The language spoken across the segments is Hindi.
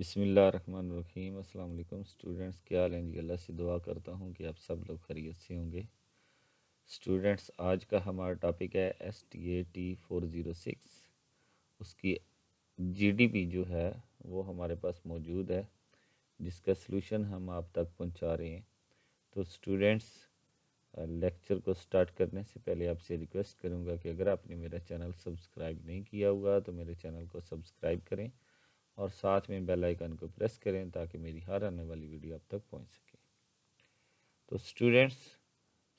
अस्सलाम वालेकुम स्टूडेंट्स क्या हाल हैं जी अल्लाह से दुआ करता हूँ कि आप सब लोग खरीत से होंगे स्टूडेंट्स आज का हमारा टॉपिक है S T A T four zero six उसकी जी डी पी जो है वो हमारे पास मौजूद है जिसका सलूशन हम आप तक पहुँचा रहे हैं तो स्टूडेंट्स लेक्चर को स्टार्ट करने से पहले आपसे रिक्वेस्ट करूँगा कि अगर आपने मेरा चैनल सब्सक्राइब नहीं किया हुआ तो मेरे चैनल को सब्सक्राइब करें और साथ में बेल आइकन को प्रेस करें ताकि मेरी हर आने वाली वीडियो आप तक पहुंच सके तो स्टूडेंट्स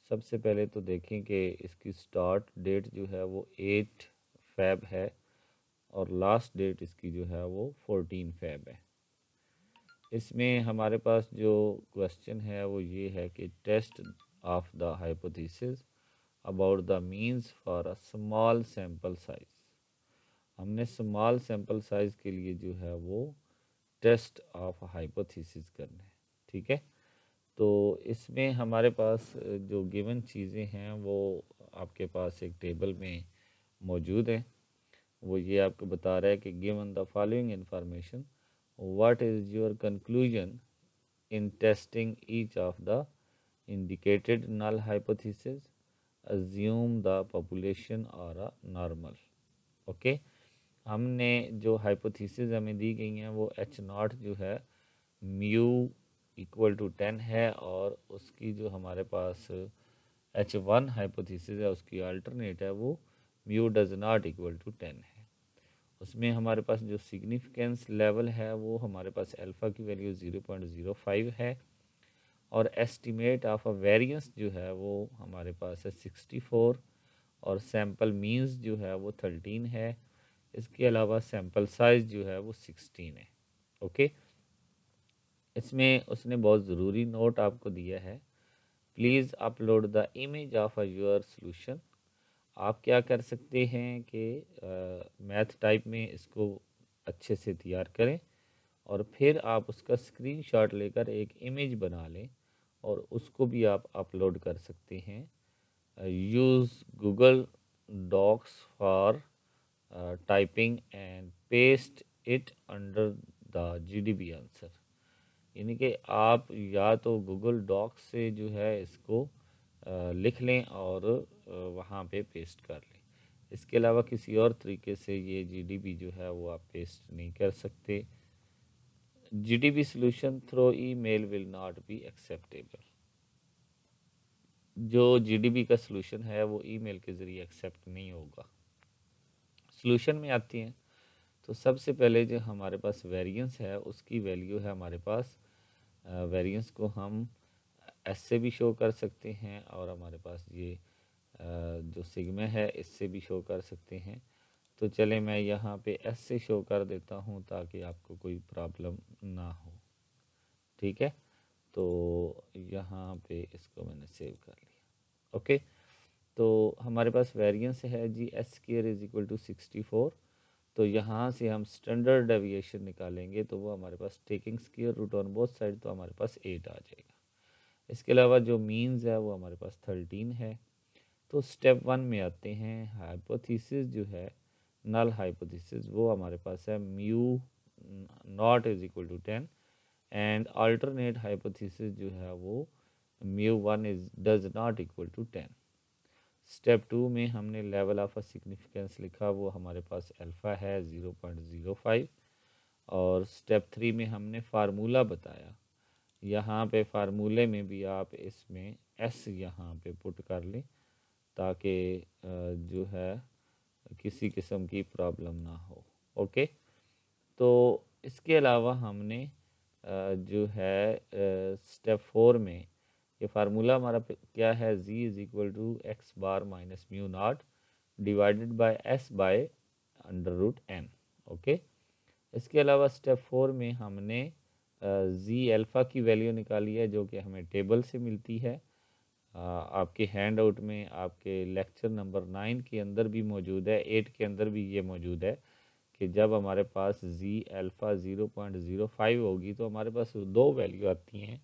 सबसे पहले तो देखें कि इसकी स्टार्ट डेट जो है वो एट फैब है और लास्ट डेट इसकी जो है वो फोर्टीन फैब है इसमें हमारे पास जो क्वेश्चन है वो ये है कि test of the hypothesis about the means for a small sample size हमने स्मॉल सैंपल साइज के लिए जो है वो टेस्ट ऑफ हाइपोथीसिस करना है ठीक है तो इसमें हमारे पास जो गिवन चीज़ें हैं वो आपके पास एक टेबल में मौजूद हैं वो ये आपको बता रहा है कि given the following information what is your conclusion testing each of the indicated null hypothesis assume the population are a normal okay okay हमने जो हाइपोथीसिस हमें दी गई हैं वो एच नॉट जो है म्यू इक्वल टू टेन है और उसकी जो हमारे पास एच वन हाइपोथीसिस है उसकी अल्टरनेट है वो mu does not equal to ten है उसमें हमारे पास जो सिग्निफिकेंस लेवल है वो हमारे पास अल्फ़ा की value zero point zero five है और एस्टिमेट ऑफ अ वेरियंस जो है वो हमारे पास है सिक्सटी फोर और सैम्पल मीन्स जो है वो थर्टीन है इसके अलावा सैम्पल साइज़ जो है वो सिक्सटीन है ओके इसमें उसने बहुत ज़रूरी नोट आपको दिया है please upload the image of your solution आप क्या कर सकते हैं कि मैथ टाइप में इसको अच्छे से तैयार करें और फिर आप उसका स्क्रीनशॉट लेकर एक इमेज बना लें और उसको भी आप अपलोड कर सकते हैं use Google docs for and paste it under the G D B answer यानी कि आप या तो गूगल डॉक से जो है इसको आ, uh, लिख लें और uh, वहाँ पे पेस्ट कर लें इसके अलावा किसी और तरीके से ये जीडीबी जो है वो आप पेस्ट नहीं कर सकते GDB solution through email will not be acceptable जो जीडीबी का सॉल्यूशन है वो ईमेल के ज़रिए एक्सेप्ट नहीं होगा सोल्यूशन में आती हैं तो सबसे पहले जो हमारे पास वेरिएंस है उसकी वैल्यू है हमारे पास वेरिएंस को हम ऐसे भी शो कर सकते हैं और हमारे पास ये जो सिग्मा है इससे भी शो कर सकते हैं तो चले मैं यहाँ पे एस से शो कर देता हूँ ताकि आपको कोई प्रॉब्लम ना हो ठीक है तो यहाँ पे इसको मैंने सेव कर लिया ओके तो हमारे पास वेरियंस है जी S square is equal to sixty four तो यहाँ से हम स्टैंडर्ड डेविएशन निकालेंगे तो वो हमारे पास taking square root on both side तो हमारे पास एट आ जाएगा इसके अलावा जो मीन्स है वो हमारे पास थर्टीन है तो स्टेप वन में आते हैं हाइपोथीसिस जो है नल हाइपोथीसिस वो हमारे पास है mu not is equal to ten and alternate hypothesis जो है वो mu one is does not equal to ten step two में हमने लेवल ऑफ अ सिग्निफिकेंस लिखा वो हमारे पास अल्फ़ा है ज़ीरो पॉइंट ज़ीरो फाइव और स्टेप थ्री में हमने फार्मूला बताया यहाँ पे फार्मूले में भी आप इसमें एस यहाँ पे पुट कर लें ताकि जो है किसी किस्म की प्रॉब्लम ना हो ओके तो इसके अलावा हमने जो है स्टेप फोर में ये फार्मूला हमारा क्या है z is equal to X bar minus mu not divided by s by under root M okay इसके अलावा स्टेप फोर में हमने जी अल्फ़ा की वैल्यू निकाली है जो कि हमें टेबल से मिलती है आपके हैंड आउट में आपके लेक्चर नंबर नाइन के अंदर भी मौजूद है एट के अंदर भी ये मौजूद है कि जब हमारे पास जी alpha zero point zero five होगी तो हमारे पास दो वैल्यू आती हैं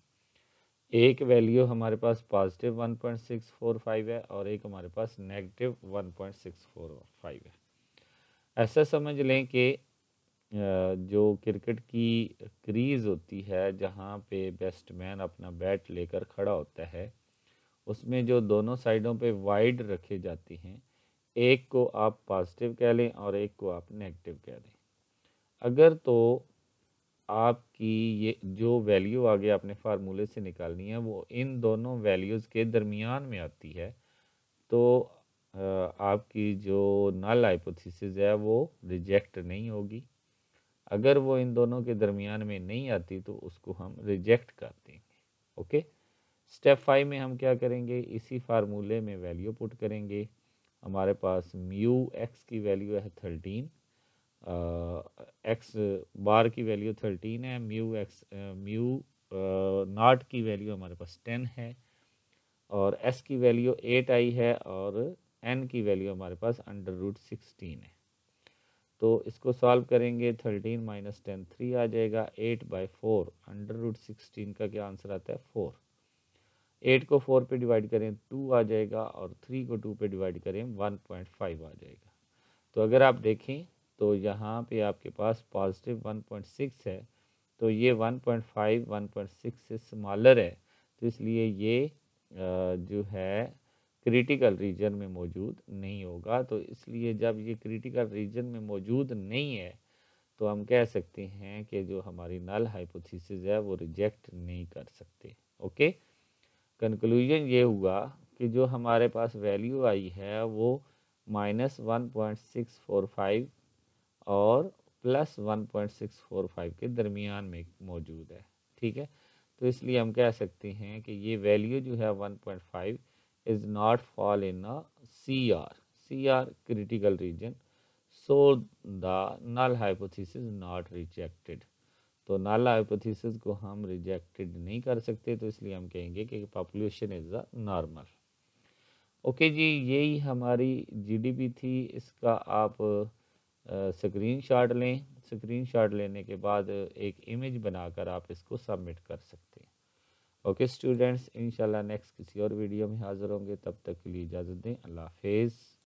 एक वैल्यू हमारे पास पॉजिटिव 1.645 है और एक हमारे पास नेगेटिव 1.645 है ऐसा समझ लें कि जो क्रिकेट की क्रीज होती है जहाँ पे बेस्टमैन अपना बैट लेकर खड़ा होता है उसमें जो दोनों साइडों पे वाइड रखे जाती हैं एक को आप पॉजिटिव कह लें और एक को आप नेगेटिव कह लें अगर तो आपकी ये जो वैल्यू आगे आपने फार्मूले से निकालनी है वो इन दोनों वैल्यूज़ के दरमियान में आती है तो आपकी जो नल हाइपोथेसिस है वो रिजेक्ट नहीं होगी अगर वो इन दोनों के दरमियान में नहीं आती तो उसको हम रिजेक्ट कर देंगे ओके स्टेप फाइव में हम क्या करेंगे इसी फार्मूले में वैल्यू पुट करेंगे हमारे पास म्यू एक्स की वैल्यू है थर्टीन एक्स बार की वैल्यू थर्टीन है म्यू एक्स म्यू नाट की वैल्यू हमारे पास टेन है और एस की वैल्यू एट आई है और एन की वैल्यू हमारे पास अंडर रूट सिक्सटीन है तो इसको सॉल्व करेंगे थर्टीन माइनस टेन थ्री आ जाएगा eight by four under root sixteen का क्या आंसर आता है फोर एट को फोर पे डिवाइड करें टू आ जाएगा और थ्री को टू पे डिवाइड करें वन पॉइंट फाइव आ जाएगा तो अगर आप देखें तो यहाँ पे आपके पास पॉजिटिव 1.6 है तो ये 1.5 1.6 से स्मॉलर है तो इसलिए ये जो है क्रिटिकल रीजन में मौजूद नहीं होगा तो इसलिए जब ये क्रिटिकल रीजन में मौजूद नहीं है तो हम कह सकते हैं कि जो हमारी नल हाइपोथीसिस है वो रिजेक्ट नहीं कर सकते ओके कंक्लूजन ये हुआ कि जो हमारे पास वैल्यू आई है वो minus one point six four five और plus one point six four five के दरमियान में मौजूद है ठीक है तो इसलिए हम कह सकते हैं कि ये वैल्यू जो है one point five is not fall in a C R C R critical region so the null hypothesis not rejected तो नल हाइपोथीसिस को हम रिजेक्टेड नहीं कर सकते तो इसलिए हम कहेंगे कि population is the normal okay जी यही हमारी जीडीपी थी इसका आप स्क्रीन शाट लें स्क्रीन शाट लेने के बाद एक इमेज बनाकर आप इसको सबमिट कर सकते हैं ओके स्टूडेंट्स इंशाल्लाह नेक्स्ट किसी और वीडियो में हाज़िर होंगे तब तक के लिए इजाज़त दें अल्लाह हाफिज़